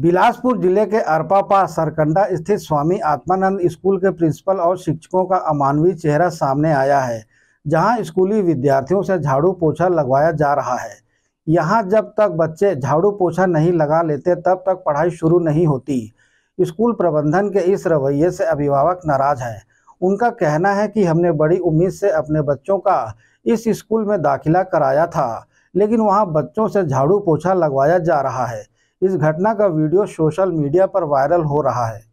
बिलासपुर जिले के अरपापा सरकंडा स्थित स्वामी आत्मानंद स्कूल के प्रिंसिपल और शिक्षकों का अमानवीय चेहरा सामने आया है जहां स्कूली विद्यार्थियों से झाड़ू पोछा लगवाया जा रहा है यहां जब तक बच्चे झाड़ू पोछा नहीं लगा लेते तब तक पढ़ाई शुरू नहीं होती स्कूल प्रबंधन के इस रवैये से अभिभावक नाराज हैं उनका कहना है कि हमने बड़ी उम्मीद से अपने बच्चों का इस स्कूल में दाखिला कराया था लेकिन वहाँ बच्चों से झाड़ू पोछा लगवाया जा रहा है इस घटना का वीडियो सोशल मीडिया पर वायरल हो रहा है